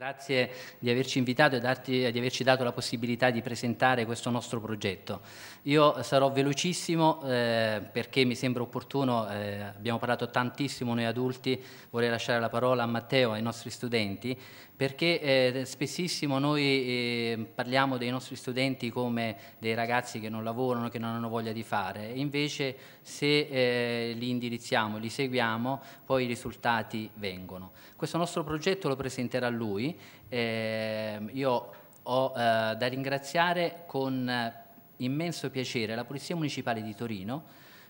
Grazie di averci invitato e darti, di averci dato la possibilità di presentare questo nostro progetto. Io sarò velocissimo eh, perché mi sembra opportuno, eh, abbiamo parlato tantissimo noi adulti, vorrei lasciare la parola a Matteo, e ai nostri studenti, perché eh, spessissimo noi eh, parliamo dei nostri studenti come dei ragazzi che non lavorano, che non hanno voglia di fare, invece se eh, li indirizziamo, li seguiamo, poi i risultati vengono. Questo nostro progetto lo presenterà lui eh, io ho eh, da ringraziare con eh, immenso piacere la Polizia Municipale di Torino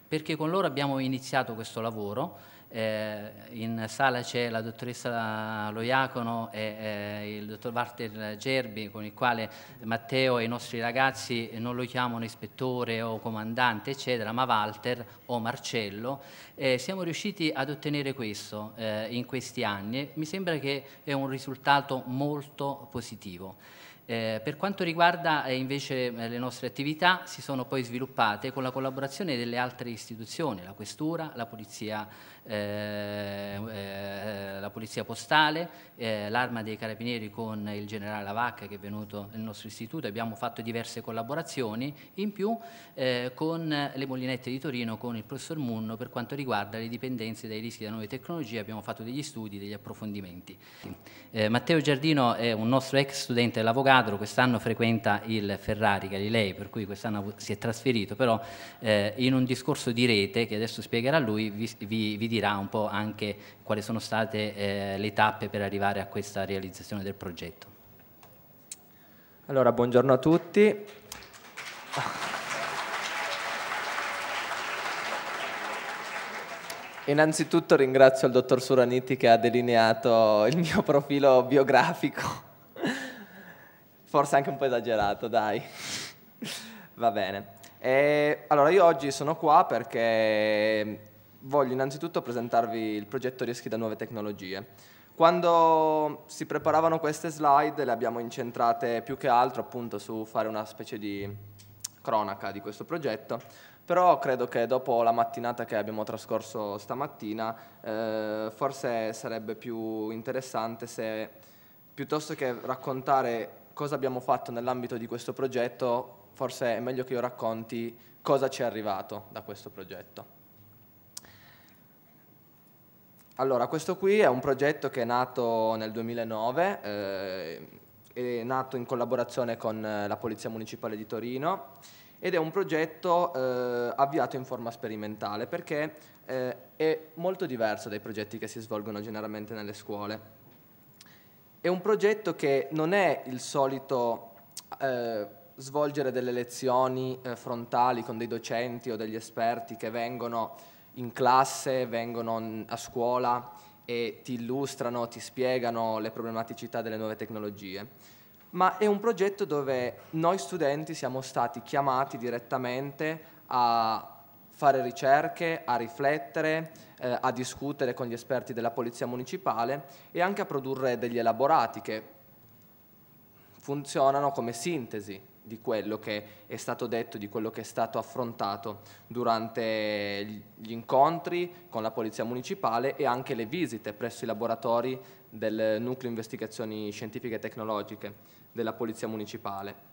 perché con loro abbiamo iniziato questo lavoro eh, in sala c'è la dottoressa Loiacono e eh, il dottor Walter Gerbi con il quale Matteo e i nostri ragazzi non lo chiamano ispettore o comandante eccetera ma Walter o Marcello eh, siamo riusciti ad ottenere questo eh, in questi anni e mi sembra che è un risultato molto positivo. Eh, per quanto riguarda eh, invece eh, le nostre attività, si sono poi sviluppate con la collaborazione delle altre istituzioni, la Questura, la Polizia, eh, eh la polizia Postale, eh, l'Arma dei Carabinieri con il generale Lavacca che è venuto nel nostro istituto, abbiamo fatto diverse collaborazioni, in più con le Molinette di Torino, con il professor Munno per quanto riguarda le dipendenze dai rischi da nuove tecnologie, abbiamo fatto degli studi, degli approfondimenti. Matteo Giardino è un nostro ex studente dell'avvocato, Alessandro quest'anno frequenta il Ferrari Galilei, per cui quest'anno si è trasferito, però eh, in un discorso di rete che adesso spiegherà lui vi, vi, vi dirà un po' anche quali sono state eh, le tappe per arrivare a questa realizzazione del progetto. Allora, buongiorno a tutti. Innanzitutto ringrazio il dottor Suraniti che ha delineato il mio profilo biografico Forse anche un po' esagerato, dai. Va bene. E, allora, io oggi sono qua perché voglio innanzitutto presentarvi il progetto Rischi da Nuove Tecnologie. Quando si preparavano queste slide le abbiamo incentrate più che altro appunto su fare una specie di cronaca di questo progetto, però credo che dopo la mattinata che abbiamo trascorso stamattina eh, forse sarebbe più interessante se piuttosto che raccontare cosa abbiamo fatto nell'ambito di questo progetto, forse è meglio che io racconti cosa ci è arrivato da questo progetto. Allora, questo qui è un progetto che è nato nel 2009, eh, è nato in collaborazione con eh, la Polizia Municipale di Torino ed è un progetto eh, avviato in forma sperimentale perché eh, è molto diverso dai progetti che si svolgono generalmente nelle scuole è un progetto che non è il solito eh, svolgere delle lezioni eh, frontali con dei docenti o degli esperti che vengono in classe, vengono a scuola e ti illustrano, ti spiegano le problematicità delle nuove tecnologie, ma è un progetto dove noi studenti siamo stati chiamati direttamente a fare ricerche, a riflettere, eh, a discutere con gli esperti della Polizia Municipale e anche a produrre degli elaborati che funzionano come sintesi di quello che è stato detto, di quello che è stato affrontato durante gli incontri con la Polizia Municipale e anche le visite presso i laboratori del Nucleo Investigazioni Scientifiche e Tecnologiche della Polizia Municipale.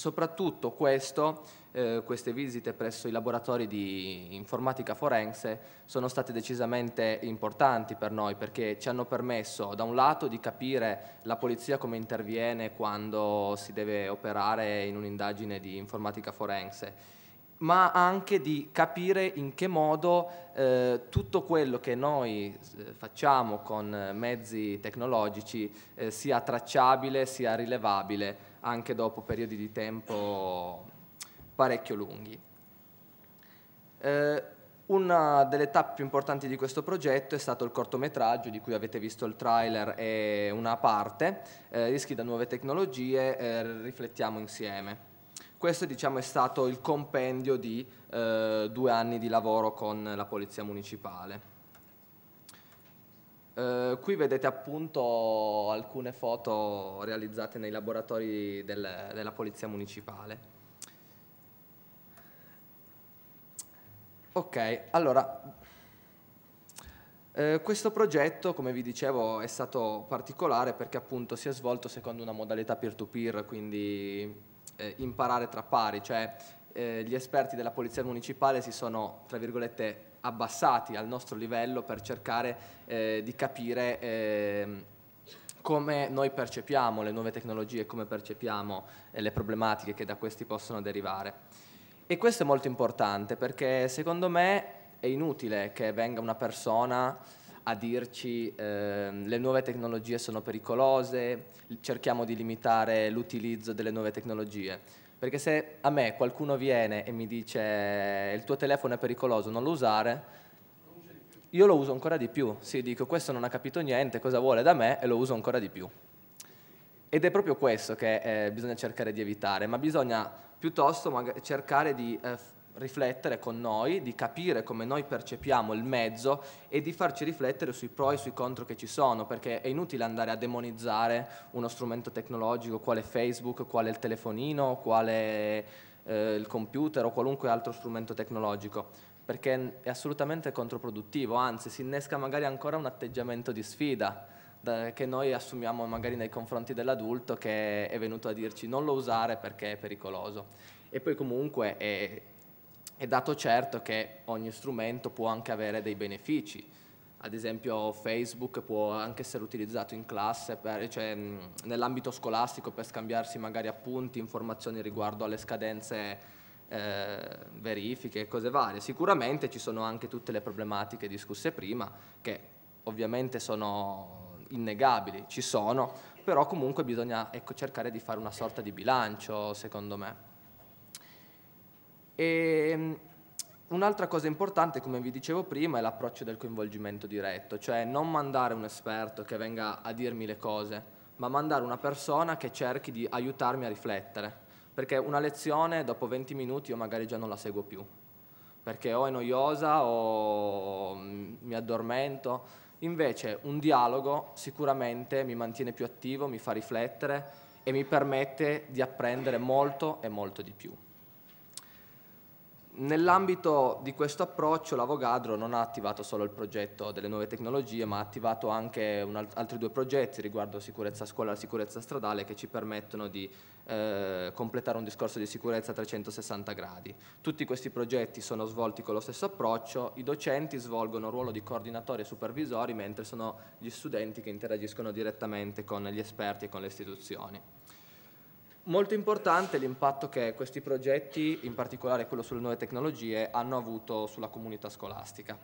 Soprattutto questo, eh, queste visite presso i laboratori di informatica forense sono state decisamente importanti per noi perché ci hanno permesso da un lato di capire la polizia come interviene quando si deve operare in un'indagine di informatica forense ma anche di capire in che modo eh, tutto quello che noi eh, facciamo con mezzi tecnologici eh, sia tracciabile, sia rilevabile anche dopo periodi di tempo parecchio lunghi. Eh, una delle tappe più importanti di questo progetto è stato il cortometraggio, di cui avete visto il trailer e una parte, eh, Rischi da nuove tecnologie, eh, riflettiamo insieme. Questo diciamo, è stato il compendio di eh, due anni di lavoro con la Polizia Municipale. Eh, qui vedete appunto alcune foto realizzate nei laboratori del, della Polizia Municipale. Ok, allora, uh, questo progetto, come vi dicevo, è stato particolare perché appunto si è svolto secondo una modalità peer-to-peer, -peer, quindi eh, imparare tra pari, cioè eh, gli esperti della Polizia Municipale si sono, tra virgolette, abbassati al nostro livello per cercare eh, di capire eh, come noi percepiamo le nuove tecnologie, come percepiamo eh, le problematiche che da questi possono derivare. E questo è molto importante perché secondo me è inutile che venga una persona a dirci eh, le nuove tecnologie sono pericolose, cerchiamo di limitare l'utilizzo delle nuove tecnologie perché se a me qualcuno viene e mi dice il tuo telefono è pericoloso, non lo usare, io lo uso ancora di più. Sì, dico questo non ha capito niente, cosa vuole da me e lo uso ancora di più. Ed è proprio questo che eh, bisogna cercare di evitare, ma bisogna piuttosto cercare di eh, riflettere con noi, di capire come noi percepiamo il mezzo e di farci riflettere sui pro e sui contro che ci sono, perché è inutile andare a demonizzare uno strumento tecnologico quale Facebook, quale il telefonino, quale eh, il computer o qualunque altro strumento tecnologico perché è assolutamente controproduttivo, anzi si innesca magari ancora un atteggiamento di sfida da, che noi assumiamo magari nei confronti dell'adulto che è venuto a dirci non lo usare perché è pericoloso. E poi comunque è, è dato certo che ogni strumento può anche avere dei benefici. Ad esempio Facebook può anche essere utilizzato in classe, per, cioè, mm, nell'ambito scolastico per scambiarsi magari appunti, informazioni riguardo alle scadenze, eh, verifiche e cose varie. Sicuramente ci sono anche tutte le problematiche discusse prima, che ovviamente sono innegabili, ci sono, però comunque bisogna ecco, cercare di fare una sorta di bilancio, secondo me. E, ehm, Un'altra cosa importante, come vi dicevo prima, è l'approccio del coinvolgimento diretto, cioè non mandare un esperto che venga a dirmi le cose, ma mandare una persona che cerchi di aiutarmi a riflettere, perché una lezione dopo 20 minuti io magari già non la seguo più, perché o è noiosa o mm, mi addormento, invece un dialogo sicuramente mi mantiene più attivo, mi fa riflettere e mi permette di apprendere molto e molto di più. Nell'ambito di questo approccio l'Avogadro non ha attivato solo il progetto delle nuove tecnologie ma ha attivato anche alt altri due progetti riguardo sicurezza a scuola e sicurezza stradale che ci permettono di eh, completare un discorso di sicurezza a 360 gradi. Tutti questi progetti sono svolti con lo stesso approccio, i docenti svolgono il ruolo di coordinatori e supervisori mentre sono gli studenti che interagiscono direttamente con gli esperti e con le istituzioni. Molto importante l'impatto che questi progetti, in particolare quello sulle nuove tecnologie, hanno avuto sulla comunità scolastica.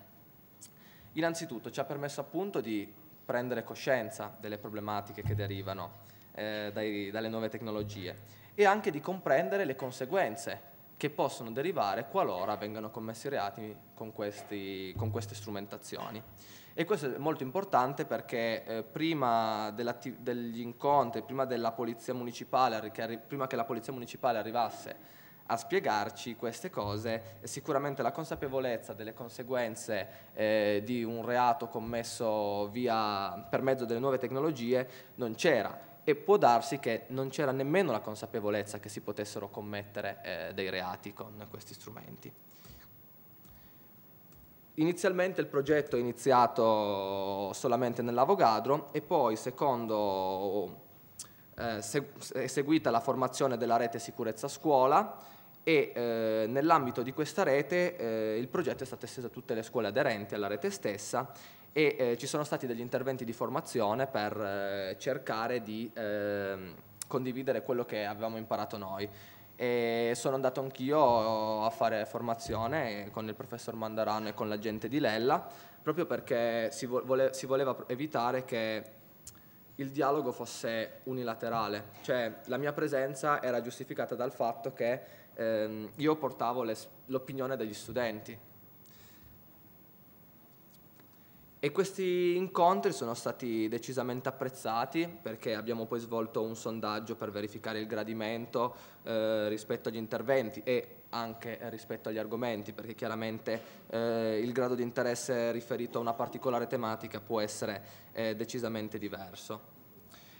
Innanzitutto ci ha permesso appunto di prendere coscienza delle problematiche che derivano eh, dai, dalle nuove tecnologie e anche di comprendere le conseguenze che possono derivare qualora vengano commessi reati con, questi, con queste strumentazioni. E questo è molto importante perché eh, prima degli incontri, prima, che prima che la polizia municipale arrivasse a spiegarci queste cose, sicuramente la consapevolezza delle conseguenze eh, di un reato commesso via, per mezzo delle nuove tecnologie non c'era e può darsi che non c'era nemmeno la consapevolezza che si potessero commettere eh, dei reati con questi strumenti. Inizialmente il progetto è iniziato solamente nell'Avogadro e poi secondo, eh, è seguita la formazione della rete sicurezza scuola e eh, nell'ambito di questa rete eh, il progetto è stato esteso a tutte le scuole aderenti alla rete stessa e eh, ci sono stati degli interventi di formazione per eh, cercare di ehm, condividere quello che avevamo imparato noi e sono andato anch'io a fare formazione con il professor Mandarano e con la gente di Lella, proprio perché si, vole si voleva evitare che il dialogo fosse unilaterale, cioè la mia presenza era giustificata dal fatto che ehm, io portavo l'opinione degli studenti, e questi incontri sono stati decisamente apprezzati perché abbiamo poi svolto un sondaggio per verificare il gradimento eh, rispetto agli interventi e anche rispetto agli argomenti, perché chiaramente eh, il grado di interesse riferito a una particolare tematica può essere eh, decisamente diverso.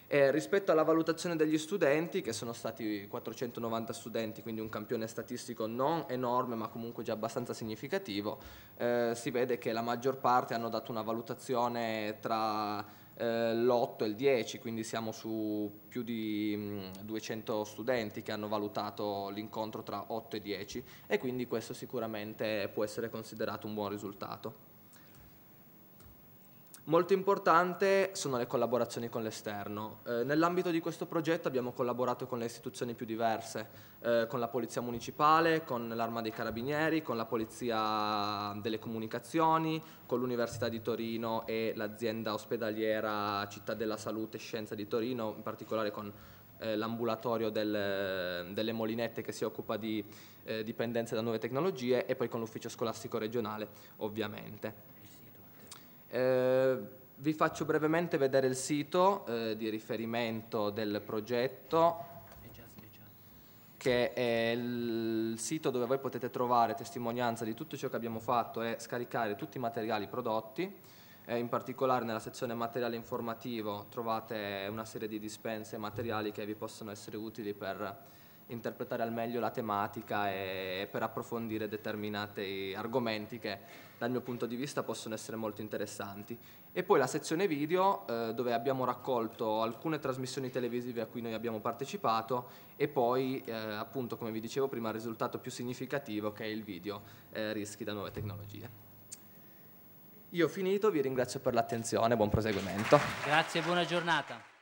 Eh, rispetto alla valutazione degli studenti, che sono stati 490 studenti, quindi un campione statistico non enorme ma comunque già abbastanza significativo, eh, si vede che la maggior parte hanno dato una valutazione tra eh, l'8 e il 10, quindi siamo su più di mh, mm, 200 studenti che hanno valutato l'incontro tra 8 e 10 e quindi questo sicuramente può essere considerato un buon risultato. Molto importante sono le collaborazioni con l'esterno. Eh, nell'ambito di questo progetto abbiamo collaborato con le istituzioni più diverse, eh, con la Polizia Municipale, con l'Arma dei Carabinieri, con la Polizia delle Comunicazioni, con l'Università di Torino e l'azienda ospedaliera Città della Salute e Scienza di Torino, in particolare con eh, l'ambulatorio del, delle Molinette che si occupa di eh, dipendenze da nuove tecnologie e poi con l'ufficio scolastico regionale ovviamente. Eh, vi faccio brevemente vedere il sito eh, di riferimento del progetto che è il sito dove voi potete trovare testimonianza di tutto ciò che abbiamo fatto e scaricare tutti i materiali prodotti. Eh, in particolare nella sezione materiale informativo trovate una serie di dispense e materiali che vi possono essere utili per interpretare al meglio la tematica e per approfondire determinati argomenti che dal mio punto di vista possono essere molto interessanti. E poi la sezione video eh, dove abbiamo raccolto alcune trasmissioni televisive a cui noi abbiamo partecipato e poi eh, appunto come vi dicevo prima il risultato più significativo che è il video eh, rischi da nuove tecnologie. Io ho finito, vi ringrazio per l'attenzione, buon proseguimento. Grazie e buona giornata.